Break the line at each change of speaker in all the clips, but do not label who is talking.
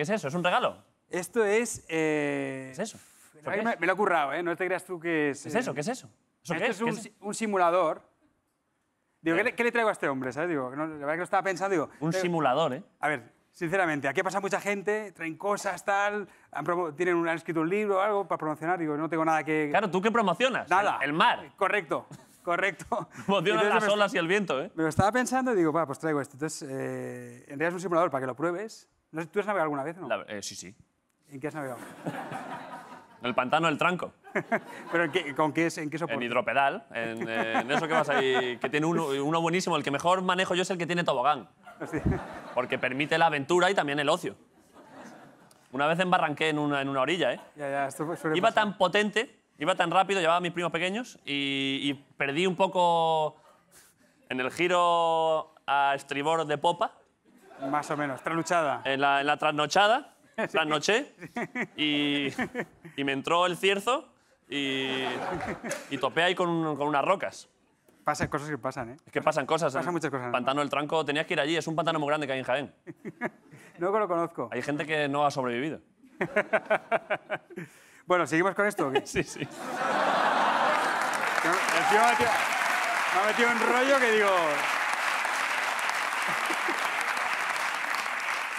¿Qué es eso? ¿Es un regalo? Esto es... Eh, ¿Qué es eso? Me, lo he currado, ¿eh? No te creas tú que es... ¿Qué es eso? Eh, ¿Qué es eso? qué es? un, simulador. Digo, ¿qué le, traigo a este hombre? ¿sabes? Digo, la verdad que lo estaba pensando. un eh, simulador, ¿eh? A ver, sinceramente, aquí pasa mucha gente, traen cosas, tal, han, tienen han escrito un libro o algo para promocionar, digo, no tengo nada que... Claro, ¿tú qué promocionas? Nada. El, mar. Correcto, correcto. dio las olas y el viento, ¿eh? Me lo estaba pensando y digo, va, pues traigo esto. Entonces, en realidad es un simulador para que lo pruebes, ¿Tú has navegado alguna vez, eh, sí, sí. ¿En qué has navegado?
En el pantano del tranco. ¿Pero en qué, con qué, es- en qué En hidropedal. Eh, en, eso que vas ahí. Que tiene uno, buenísimo. El que mejor manejo yo es el que tiene tobogán. Porque permite la aventura y también el ocio. Una vez embarranqué en una, en una orilla, ¿eh? Iba tan potente, iba tan rápido, llevaba a mis primos pequeños y perdí un poco en el giro a estribor de popa.
Más o menos, trasnochada.
En la, en la trasnochada, trasnoché, y, y me entró el cierzo y, y topé ahí con, con unas rocas.
Pasan cosas que pasan,
¿eh? Es que pasan cosas. Pasan ¿eh? muchas cosas. Pantano del Tranco, tenías que ir allí, es un pantano muy grande que hay en Jaén. No lo conozco. Hay gente que no ha sobrevivido. Bueno, ¿seguimos con esto? Sí, sí. me- ha metido, me
ha metido un rollo
que digo...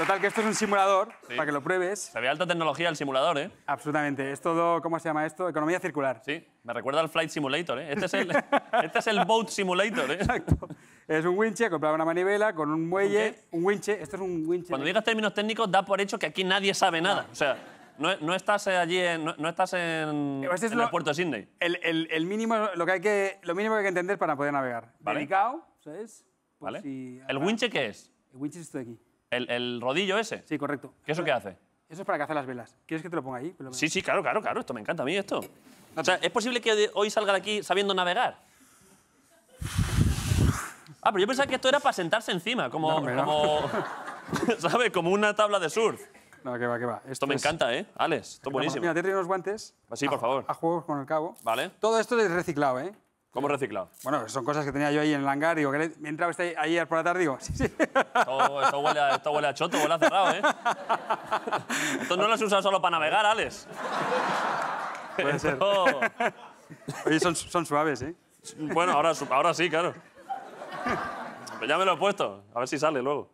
Total, que esto es un simulador, para que lo pruebes. Se ve alta tecnología el simulador, ¿eh? Absolutamente. Es todo, ¿cómo se llama
esto? Economía circular. Sí, me recuerda al Flight Simulator, ¿eh? Este es el, este Boat Simulator, ¿eh? Exacto.
Es un winche compraba una manivela con un muelle. ¿Un, winche, esto es un winche. Cuando digas
términos técnicos, da por hecho que aquí nadie sabe nada. O sea, no, estás eh, allí, no, estás en, este el puerto de Sydney.
El, mínimo, lo, que hay que, lo mínimo que hay que entender para poder navegar. Vale.
¿sabes? ¿Vale? ¿El winche qué es? El winche es esto de aquí. El, rodillo ese. Sí, correcto. ¿Qué eso que hace? Eso es para cazar las velas. ¿Quieres que te lo ponga ahí? Sí, sí, claro, claro, claro. Esto me encanta a mí, esto. O sea, ¿es posible que hoy salga de aquí sabiendo navegar? Ah, pero yo pensaba que esto era para sentarse encima, como... como ¿Sabes? Como una tabla de surf. No, que va, que va. Esto, me encanta, ¿eh? Alex, esto buenísimo. Mira, te he unos guantes. Sí, por
favor. A juegos con el cabo. Vale. Todo esto es reciclado, ¿eh? ¿Cómo reciclado? Bueno, son cosas que tenía yo ahí en el hangar. Digo, ¿me entraba este ayer por la tarde? Digo, sí, sí.
Esto, huele, a, choto, huele a cerrado, ¿eh? Entonces no lo usas solo para navegar, Alex. Puede ser. Oye,
son, suaves, ¿eh? Bueno, ahora,
ahora sí, claro. ya me lo he puesto. A ver si sale luego.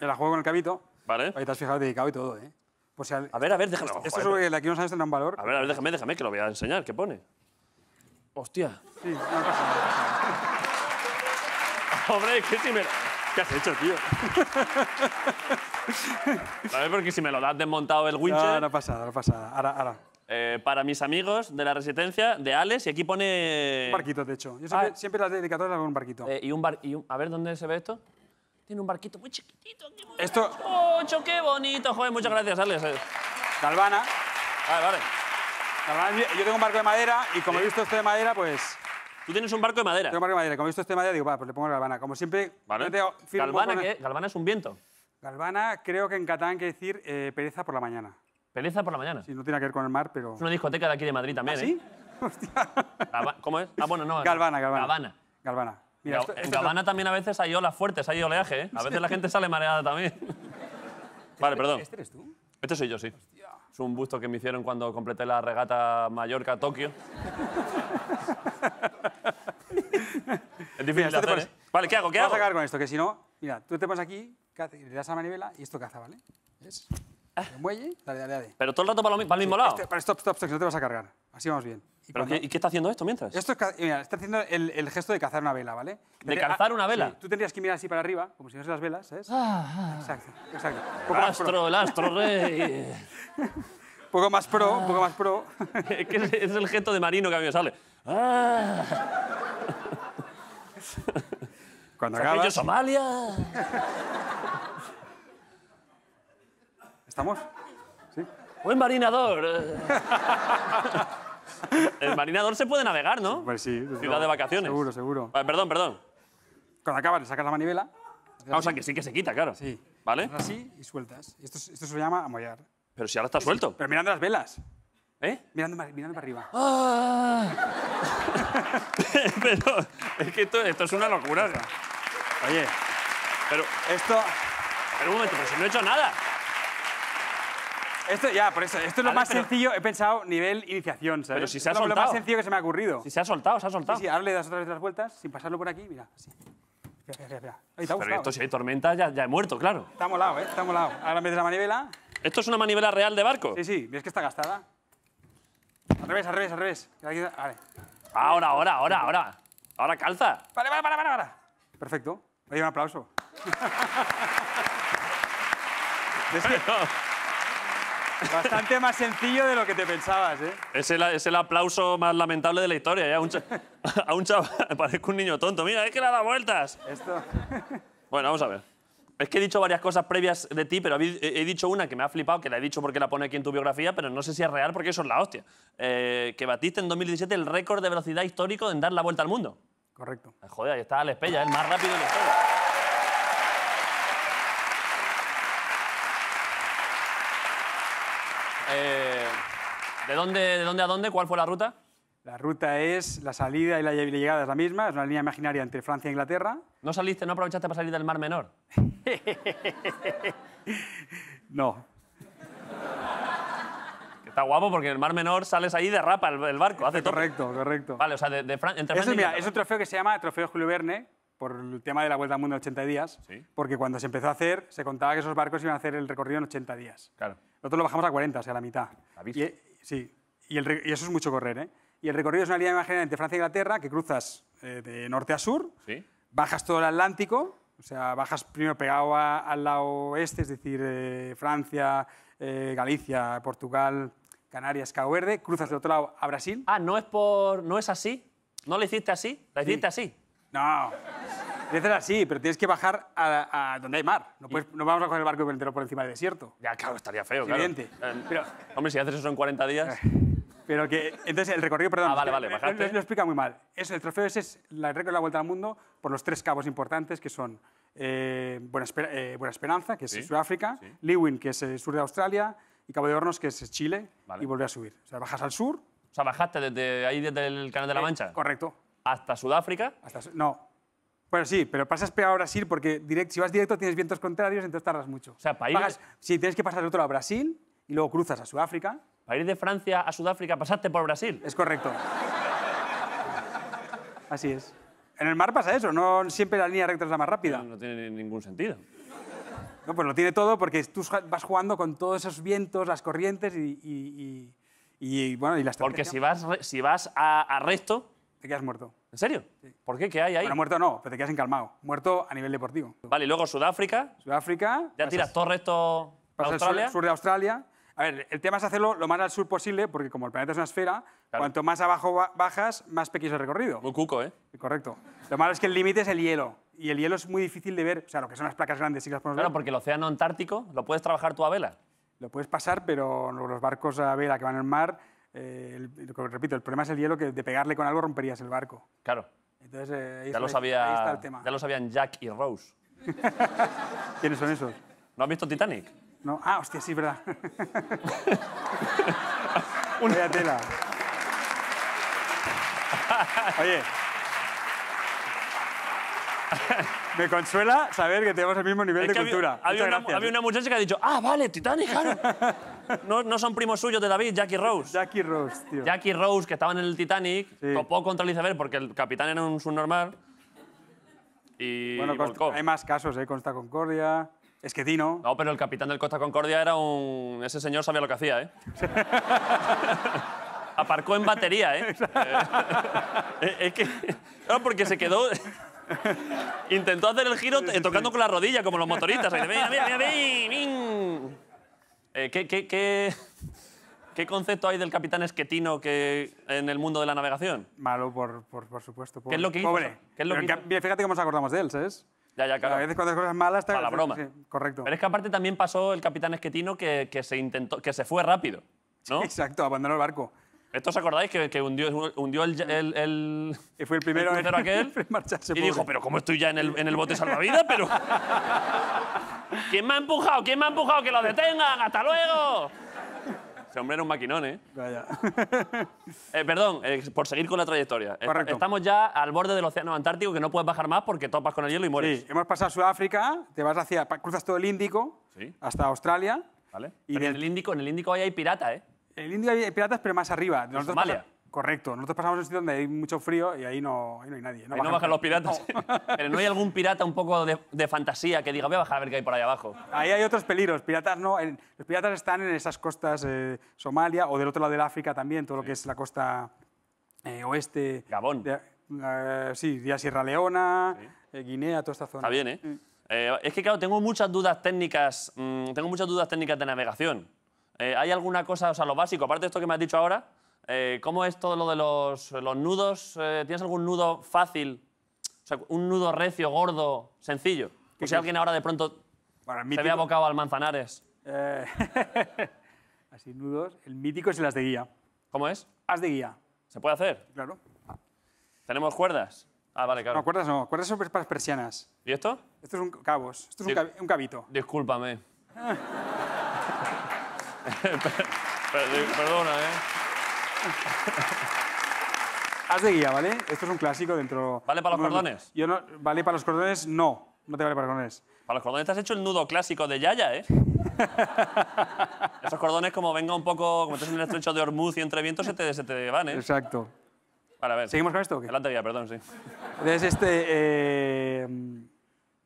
Me la juego con el cabito. Vale.
Ahí te has fijado dedicado y todo, ¿eh? Pues si A ver,
a ver, déjame. Esto, es lo que aquí no sabes tener un valor. A ver, a ver, déjame, déjame que lo voy a enseñar. ¿Qué pone? Hostia. Sí, Hombre, si ¿Qué has hecho, tío? A ver, porque si me lo has desmontado el wincher... No, no
pasa pasada. no pasa Ahora, ahora.
Eh, para mis amigos de la Resistencia, de Alex, y aquí pone... Un barquito, de hecho. Yo siempre, ah. siempre las dedicatorias un barquito. Eh, y un bar... Y A ver, ¿dónde se ve esto? Tiene un barquito muy chiquitito. Esto... ¡Ocho, qué bonito! Joder, muchas gracias, Alex. Galvana. Vale, vale. Yo tengo un barco de madera y como he visto este de madera, pues... Tú tienes un barco de madera. Tengo un barco de madera. Como he visto este de madera, digo, va,
pues le pongo galvana. Como siempre... Vale. galvana, galvana es un viento. Galvana creo que en Catán
hay que decir eh, pereza por la mañana.
¿Pereza por la mañana? Sí, no tiene que ver con el mar, pero... Es
una discoteca de aquí de Madrid también, ¿Ah, ¿eh? ¿sí? ¿Cómo es? Ah, bueno, no. Galvana, Galvana. Galvana.
Galvana. Mira, en Galvana
también a veces hay olas fuertes, hay oleaje, ¿eh? A veces la gente sale mareada también. vale, este- perdón. ¿Este eres tú? Este soy yo, sí. Es un busto que me hicieron cuando completé la regata Mallorca-Tokio. es difícil de hacer,
¿eh? Vale, ¿qué hago? ¿Qué Vamos hago? a acabar con esto, que si no... Mira, tú te pones aquí, le das a la manivela y esto caza, ¿vale? Dale, dale,
Pero todo el rato para, lo, el mismo lado. para,
este, esto stop, stop, que no te vas a cargar. Así
vamos bien. ¿Y, qué, está haciendo esto mientras? Esto es,
mira, está haciendo el, gesto de cazar una vela, ¿vale?
¿De cazar una vela?
tú tendrías que mirar así para arriba, como si fuesen las velas, ¿sabes? Ah, exacto, exacto. Ah. Poco el astro, el astro rey.
poco más pro, un ah. poco más pro. es, el gesto de marino que a mí me sale. Cuando acabas... Somalia! ¿Estamos? ¿Sí? Buen marinador. El marinador se puede navegar, ¿no? Pues sí. Ciudad de vacaciones. Seguro, seguro. Eh, perdón, perdón. Cuando acabas, de sacas la manivela. Vamos ah, a que sí que se quita, claro. Sí. ¿Vale? Así y sueltas.
Esto, se llama amollar. Pero si ahora está suelto. pero mirando las velas. ¿Eh? Mirando, para arriba.
Ah.
pero es que esto, es una locura. Oye. Pero... Esto... Pero un momento, pero si no he hecho nada.
Esto, ya, por eso. Esto es lo más sencillo. He pensado nivel iniciación, Pero si se ha es lo- más sencillo que se me ha ocurrido. Si se ha soltado, se ha soltado. Sí, ahora le das otra vez las vueltas sin pasarlo por aquí. Mira, Ahí Pero esto, si ¿eh?
hay tormenta, ya, ya he muerto, claro.
Está molado, ¿eh? Está molado. Ahora metes la
manivela. ¿Esto es una manivela real de barco? Sí, sí. ¿Ves que está gastada? Al revés, al revés, al revés. Vale. Ahora, ahora, ahora, ahora. Ahora calza.
Vale, vale, vale, vale, vale. Perfecto. Oye, un aplauso. Es Bastante más sencillo de lo que te pensabas, ¿eh?
Es el, aplauso más lamentable de la historia. A un, a un chaval, parezco un niño tonto. Mira, es que le ha vueltas. Esto... Bueno, vamos a ver. Es que he dicho varias cosas previas de ti, pero he dicho una que me ha flipado, que la he dicho porque la pone aquí en tu biografía, pero no sé si es real porque eso es la hostia. Eh, que batiste en 2017 el récord de velocidad histórico en dar la vuelta al mundo. Correcto. Joder, ahí está Alex Pella, ¿eh? el más rápido de la historia. ¿De dónde, dónde a dónde? ¿Cuál fue
la ruta? La ruta es la salida y la llegada es la misma, es una línea imaginaria entre Francia e Inglaterra.
¿No saliste, no aprovechaste para salir del Mar Menor? no. está guapo porque en el Mar Menor sales ahí y derrapa el, barco, hace Correcto, correcto. Vale, o sea, de, Francia mira, es un trofeo que se llama Trofeo Julio Verne
por el tema de la Vuelta al Mundo en 80 días, porque cuando se empezó a hacer, se contaba que esos barcos iban a hacer el recorrido en 80 días. Claro. Nosotros lo bajamos a 40, o sea, a la mitad sí, y, eso es mucho correr, ¿eh? Y el recorrido es una línea imaginaria entre Francia e Inglaterra que cruzas eh, de norte a sur, bajas todo el Atlántico, o sea, bajas primero pegado al lado oeste, es decir, eh, Francia, eh, Galicia, Portugal, Canarias, Cabo Verde, cruzas del otro lado a
Brasil. Ah, no es por, no es así, no lo hiciste así, lo hiciste así.
No así, pero tienes que bajar a, donde hay mar. No, vamos a coger el barco entero por encima del desierto.
Ya, claro, estaría feo, claro. Eh, pero, hombre, si haces eso en 40 días... Pero que, entonces, el recorrido, perdón, ah, vale, vale,
lo, explica muy mal. Eso, el trofeo ese es el récord de la Vuelta al Mundo por los tres cabos importantes que son eh, eh, Buena, Esperanza, que es Sudáfrica, Lewin, que es el sur de Australia, y Cabo de Hornos, que es Chile, y volver a subir. O sea, bajas al sur. O
sea, bajaste desde ahí, desde el Canal de la Mancha. correcto. ¿Hasta Sudáfrica? Hasta, no,
bueno, sí, pero pasas peor a Brasil porque direct, si vas directo tienes vientos contrarios, entonces tardas mucho. O sea, para ir... si tienes que pasar de otro a Brasil y luego cruzas a Sudáfrica. Para ir de Francia a Sudáfrica pasaste por Brasil. Es correcto. Así es. En el mar pasa eso, no siempre la línea recta es la más rápida. No, tiene ningún sentido. No, pues lo tiene todo porque tú vas jugando con todos esos vientos, las corrientes y, y, bueno, y las Porque si vas, si vas a, a recto... Te quedas muerto. ¿En serio? ¿Por qué? ¿Qué hay ahí? Bueno, muerto no, pero te quedas encalmado. Muerto a nivel deportivo.
Vale, y luego Sudáfrica.
Sudáfrica. Ya tiras todo
el Australia. Sur,
de Australia. A ver, el tema es hacerlo lo más al sur posible, porque como el planeta es una esfera, cuanto más abajo bajas, más pequeño es el recorrido. Muy cuco, ¿eh? Correcto. Lo malo es que el límite es el hielo. Y el hielo es muy difícil de ver. O sea, lo que son las placas grandes si las podemos Claro, porque el océano Antártico lo puedes trabajar tú a vela. Lo puedes pasar, pero los barcos a vela que van al mar eh, repito, el problema es el hielo, que de pegarle con algo romperías el barco. Claro.
Entonces, eh, ya lo sabía, Ya lo sabían Jack y Rose. ¿Quiénes son esos? ¿No has visto Titanic? No. Ah, hostia, sí, verdad. Una tela. Oye.
Me consuela saber que tenemos el mismo nivel de cultura. una, había, una,
muchacha que ha dicho, ah, vale, Titanic, claro. No, son primos suyos de David, Jackie Rose. Jackie Rose, tío. Jackie Rose, que estaba en el Titanic, sí. topó contra el porque el capitán era un subnormal. Y bueno, hay más casos, ¿eh? Costa Concordia. Es que Dino. No, pero el capitán del Costa Concordia era un. Ese señor sabía lo que hacía, ¿eh? Aparcó en batería, ¿eh? eh es que. No, porque se quedó. Intentó hacer el giro tocando con la rodilla, como los motoristas. Mira, mira, eh, ¿qué, concepto hay del capitán esquetino que, en el mundo de la navegación?
Malo, por, por, por supuesto. Pobre. ¿Qué es lo que hizo?
¿Qué Fíjate cómo nos
acordamos de él, ¿sabes?
Ya, claro. A veces cuando hay cosas malas... Te... la broma. correcto. Pero es que aparte también pasó el capitán esquetino que, se, intentó, que se fue rápido, ¿no? Exacto, abandonó el barco. ¿Esto os acordáis que, hundió, hundió el, el, Y fue el primero el en aquel. marcharse, y dijo, pero ¿cómo estoy ya en el, en el bote salvavidas? Pero... ¿Quién me ha empujado? ¿Quién me ha empujado? ¡Que lo detengan! ¡Hasta luego! Ese hombre era un maquinón, ¿eh? Vaya. Eh, perdón, eh, por seguir con la trayectoria. Estamos ya al borde del océano Antártico, que no puedes bajar más porque topas con el hielo y mueres. Sí, hemos pasado Sudáfrica, te vas hacia, cruzas todo el Índico hasta Australia.
Y en, el Índico, en el Índico hay pirata, ¿eh? En el Índico hay piratas, pero más arriba. Pues Somalia. Correcto. Nosotros pasamos en un sitio donde hay mucho frío y ahí no, no hay nadie. No no los piratas.
Pero no hay algún pirata un poco de, fantasía que diga, voy a bajar a ver qué hay por ahí abajo. Ahí hay otros peligros. Piratas no.
los piratas están en esas costas eh, Somalia o del otro lado del África también, todo lo que es la costa eh, oeste. Gabón. Eh, sí, Sierra Leona, Guinea, toda esta zona.
Está bien, ¿eh? es que, claro, tengo muchas dudas técnicas, mm, tengo muchas dudas técnicas de navegación. ¿Hay alguna cosa, o sea, lo básico, aparte de esto que me has dicho ahora, eh, ¿cómo es todo lo de los, nudos? Eh, ¿Tienes algún nudo fácil? O sea, un nudo recio, gordo, sencillo. Que si alguien ahora de pronto se había abocado al manzanares.
Eh, así, nudos.
El mítico es el as de guía. ¿Cómo es? As de guía. ¿Se puede hacer? Claro. ¿Tenemos cuerdas? Ah, vale, claro. No, cuerdas
no. Cuerdas son para
persianas. ¿Y esto? Esto es un cabos. Esto es un, un, cabito. Discúlpame. perdona, ¿eh?
Haz de guía, ¿vale? Esto es un clásico dentro... ¿Vale para los cordones? Yo no, ¿Vale para los
cordones? No, no te vale para los cordones. Para los cordones te has hecho el nudo clásico de Yaya, ¿eh? Esos cordones, como venga un poco, como estás en el estrecho de Ormuz y entre vientos, se te, se te van, ¿eh? Exacto. a ver. ¿Seguimos con esto o qué? Adelante guía, perdón, sí. Entonces, este... Eh,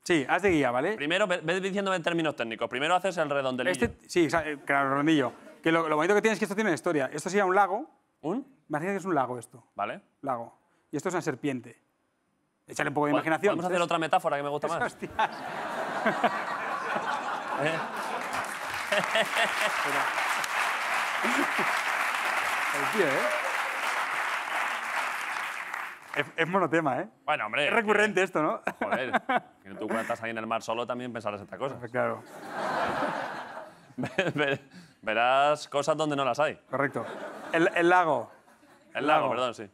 sí, haz de guía, ¿vale? Primero, ves diciéndome en términos técnicos. Primero haces el redondelillo. Este,
sí, eh, claro, el redondillo. Que lo, lo bonito que tienes es que esto tiene historia. Esto sería un lago ¿Un? Imagina que es un lago esto. Vale. Lago. Y esto es una serpiente. Échale un poco de imaginación. Vamos a hacer otra metáfora que me gusta más. Hostia.
¿eh?
Es, es, monotema, ¿eh? Bueno, hombre. Es recurrente
esto, ¿no? Joder. Que tú cuando estás ahí en el mar solo también pensarás esta cosa Claro. verás cosas donde no las hay. Correcto. El, lago. El lago, perdón, sí.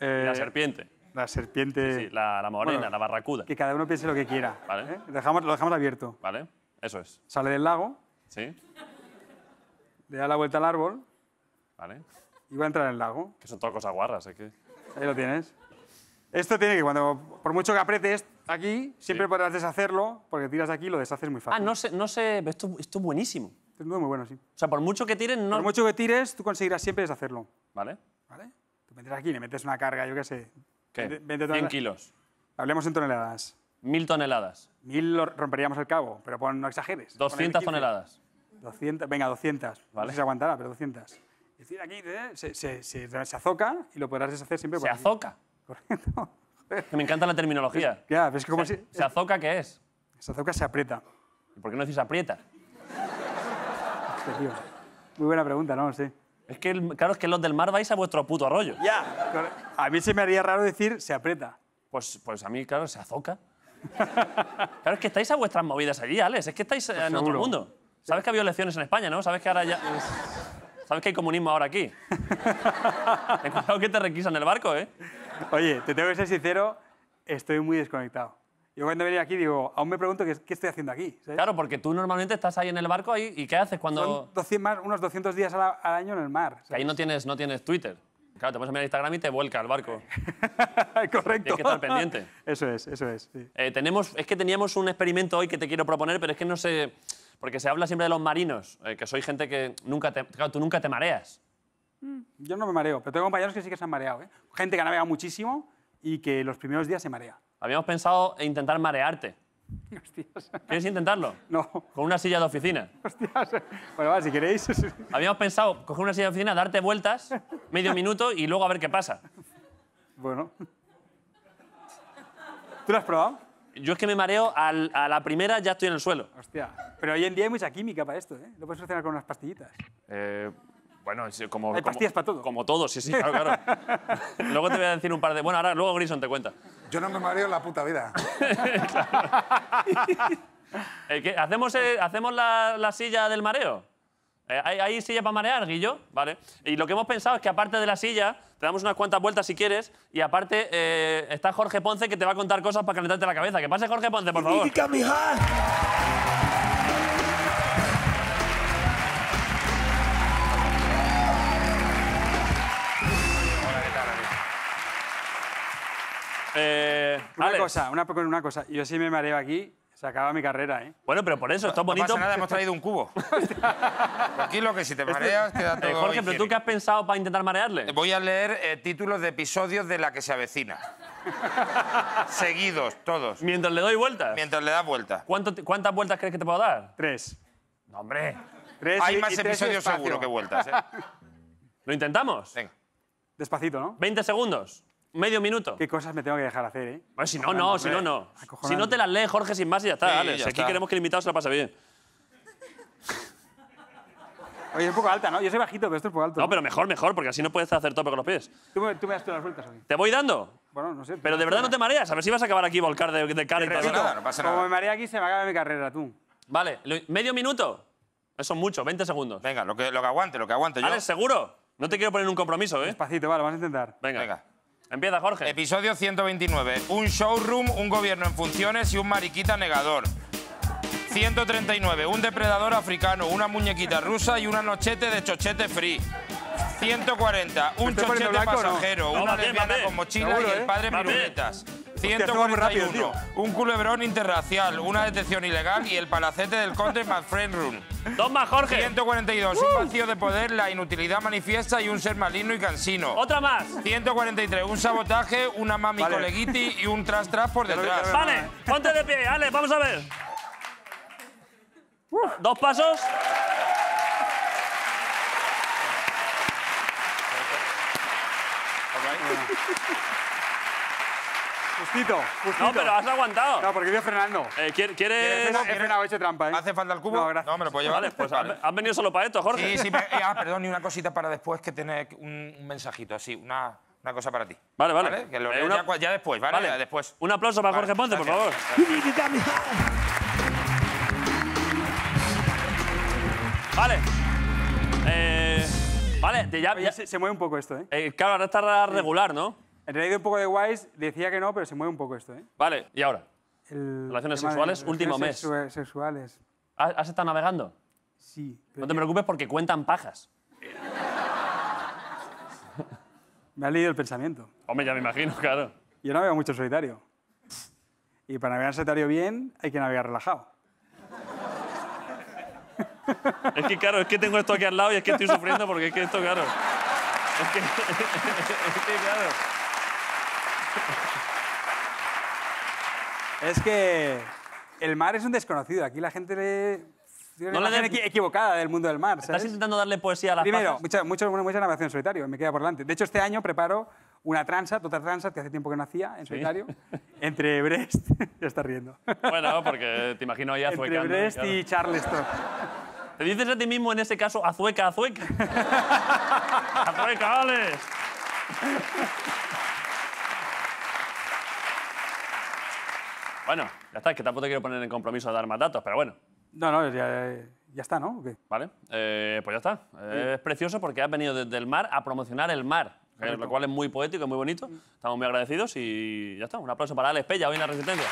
Eh, la serpiente. La serpiente. la, la morena, la barracuda. Que
cada uno piense lo que quiera. Vale. ¿eh? Dejamos, lo dejamos abierto. ¿Vale? Eso es. Sale del lago, ¿Sí? le da la vuelta al árbol ¿Vale? y va a entrar en el lago. Que son todas cosas guarras, ¿eh? que... Ahí lo tienes. Esto tiene que, cuando, por mucho que apretes aquí, siempre podrás deshacerlo, porque tiras aquí y lo deshaces muy ah, fácil. Ah,
no sé, no sé, esto, esto es buenísimo.
Este muy bueno, sí. O sea, por mucho que tires, no... Por mucho que tires, tú conseguirás siempre deshacerlo. Vale. ¿Vale? Tú vendrás aquí y le metes una carga, yo qué sé. ¿Qué? 20, 100 kilos. Hablemos en toneladas. Mil toneladas. Mil romperíamos el cabo, pero no exageres. 200 toneladas. 200, venga, 200. Vale. se aguantará, pero 200. Es decir, aquí se, azoca y lo podrás deshacer siempre. ¿Se azoca?
Correcto.
Me encanta la terminología. ya, es como
se, azoca qué es? Se azoca se aprieta. ¿Y por qué no decís aprieta? Muy buena pregunta, ¿no? Sí. Es que, claro, es que los del mar vais a vuestro puto arroyo. Ya. A mí se me haría raro decir se aprieta. Pues, pues a mí, claro, se azoca. claro, es que estáis a vuestras movidas allí, Alex. Es que estáis eh, pues en otro mundo. Sabes que había elecciones en España, ¿no? Sabes que ahora ya... Sabes que hay comunismo ahora aquí. cuidado que te requisan el barco, ¿eh? Oye, te tengo que ser sincero,
estoy muy desconectado.
Yo cuando venía aquí digo, aún me pregunto qué, estoy haciendo aquí. Claro, porque tú normalmente estás ahí en el barco y ¿qué haces cuando...? Son más, unos 200 días al, año en el mar. ahí no tienes, no tienes Twitter. Claro, te pones a mirar Instagram y te vuelca el barco. Correcto. Tienes que estar pendiente.
Eso es, eso es.
Eh, tenemos, es que teníamos un experimento hoy que te quiero proponer, pero es que no sé... Porque se habla siempre de los marinos, eh, que soy gente que nunca te... Claro, tú nunca te mareas.
Mm. Yo no me mareo, pero tengo compañeros que
sí que se han mareado. ¿eh? Gente que ha navegado muchísimo y que los primeros días se marea. Habíamos pensado intentar marearte. ¿Quieres intentarlo? No. Con una silla de oficina. Hostias. Bueno, si queréis. Habíamos pensado coger una silla de oficina, darte vueltas, medio minuto y luego a ver qué pasa. Bueno. ¿Tú lo has probado? Yo es que me mareo a la primera, ya estoy en el suelo. Hostia. Pero hoy en día hay mucha química para esto, ¿eh?
Lo puedes solucionar con unas pastillitas.
Eh, bueno, como, Hay como, para todo. Como todo, sí, sí, claro, claro. luego te voy a decir un par de... Bueno, ahora luego Grison te cuenta. Yo no
me mareo en la puta vida.
Eh, ¿Hacemos, eh, ¿hacemos la, silla del mareo? Eh, ¿hay, silla para marear, Guillo? Vale. Y lo que hemos pensado es que aparte de la silla, te damos unas cuantas vueltas si quieres, y aparte está Jorge Ponce que te va a contar cosas para calentarte la cabeza. Que pase Jorge Ponce, por favor.
Eh, una cosa, una, cosa. Yo sí me mareo aquí, se acaba mi carrera, ¿eh?
Bueno, pero por eso, está bonito. No pasa nada, hemos traído un cubo.
aquí lo que si te este- mareas queda eh, todo Jorge, ¿pero tú qué has pensado para intentar marearle? Eh, voy a leer eh, títulos de episodios de La que se avecina. Seguidos, todos. ¿Mientras le doy vueltas? Mientras le das vueltas.
¿Cuántas vueltas crees que te puedo dar? Tres. No, hombre. Hay más episodios seguro que vueltas, ¿eh? ¿Lo intentamos? Venga. Despacito, ¿no? 20 segundos medio minuto. ¿Qué cosas me tengo que dejar hacer, eh? Pues si no, no, si no, no. Si no te las lee Jorge sin más y ya está, Sí, Aquí queremos que el invitado se la pase bien. Oye, es un poco alta, ¿no? Yo soy bajito, pero esto es un poco alto. No, pero mejor, mejor, porque así no puedes hacer tope con los pies.
¿Tú, me, tú me das todas las vueltas mí.
Te voy dando.
Bueno, no sé. Pero de verdad
no te mareas. A ver si vas a acabar aquí volcar de, de cara y todo. No, no pasa Como me marea aquí, se me acaba mi carrera, tú. Vale, medio minuto. Eso es
mucho, 20 segundos. Venga, lo que, lo que aguante, lo que aguante yo. Vale, seguro. No te quiero poner en un compromiso, ¿eh? Despacito, vale, vamos a intentar. Venga. Venga. Empieza, Jorge. Episodio 129. Un showroom, un gobierno en funciones y un mariquita negador. 139. Un depredador africano, una muñequita rusa y una nochete de chochete free. 140. Un chochete pasajero, una mate, con mochila y el ¿eh? padre ¿eh?
141,
un culebrón interracial, una detección ilegal y el palacete del conde más friend room. Dos más, Jorge. 142, un uh. vacío de poder, la inutilidad manifiesta y un ser maligno y cansino. Otra más. 143, un sabotaje, una mami coleguiti y un tras tras por detrás. Vale, ponte de pie, Ale, vamos a ver. Dos pasos.
Justito, No, pero has aguantado. No, porque yo, frenando. Eh, ¿Quieres...? ¿Quieres frenado, he hecho trampa, ¿eh? ¿Hace falta el cubo? No, No, me lo puedo llevar. Vale, pues vale.
has venido solo para esto, Jorge. Sí, sí.
ah, perdón, y una cosita para después que tener un, mensajito así, una, una, cosa para ti. Vale, vale. Que lo eh, ya, después, ¿vale? después. Un aplauso para Jorge Ponte, por favor.
Vale. Eh, vale, ya, se, mueve un poco esto, ¿eh? eh claro, ahora
está regular, ¿no? En realidad, un poco de wise decía que no, pero se mueve un poco esto, ¿eh? Vale, ¿y ahora? relaciones sexuales, último mes. Relaciones sexuales.
¿Has, estado navegando? Sí. No te preocupes porque cuentan pajas.
Me ha leído el pensamiento. Hombre, ya me imagino, claro. Yo navego mucho solitario. Y para navegar solitario bien, hay que navegar relajado.
Es que, claro, es que tengo esto aquí al lado y es que estoy sufriendo porque es que esto, claro. Es es que, claro es
que el mar es un desconocido. Aquí la gente le... no equivocada del mundo del mar. Estás intentando darle poesía a la Primero, mucha, mucha, navegación solitario, me queda por delante. De hecho, este año preparo una transa, otra transa, que hace tiempo que no hacía, en solitario,
entre Brest, ya está riendo. Bueno, porque te imagino ahí azuecando. Entre Brest y Charleston. ¿Te dices a ti mismo en ese caso azueca, azueca? ¡Azueca, Bueno, ya está, que tampoco te quiero poner en compromiso a dar más datos, pero bueno.
No, no, ya, está, ¿no?
Vale, eh, pues ya está. Eh, es precioso porque has venido desde el mar a promocionar el mar, eh, lo cual es muy poético, y muy bonito. Estamos muy agradecidos y ya está. Un aplauso para Alex Pella hoy en La Resistencia.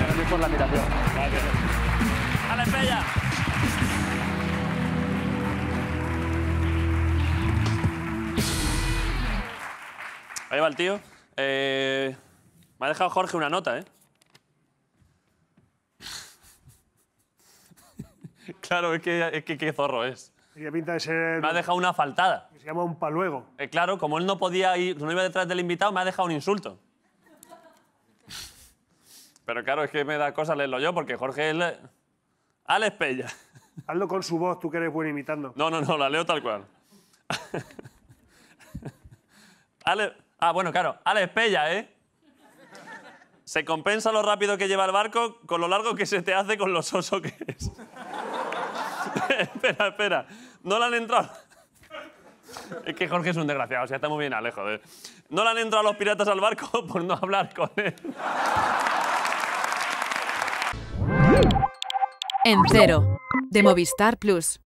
Gracias por la admiración. Gracias. Alex Pella. Ahí va el tío. Eh, me ha dejado Jorge una nota, ¿eh? claro, es que, qué zorro es. Me ha dejado una faltada. Se llama un paluego. Eh, claro, como él no podía ir, no iba detrás del invitado, me ha dejado un insulto. Pero claro, es que me da cosa leerlo yo, porque Jorge es... Alex Pella. Hazlo
con su voz, tú que eres buen imitando.
No, no, no, la leo tal cual. Alex Ah, bueno, claro. Alex Pella, ¿eh? Se compensa lo rápido que lleva el barco con lo largo que se te hace con los osos que es. espera, espera. No le han entrado. es que Jorge es un desgraciado, o sea, está muy bien Alejo. ¿eh? No le han entrado los piratas al barco por no hablar con él.
En cero, de Movistar Plus.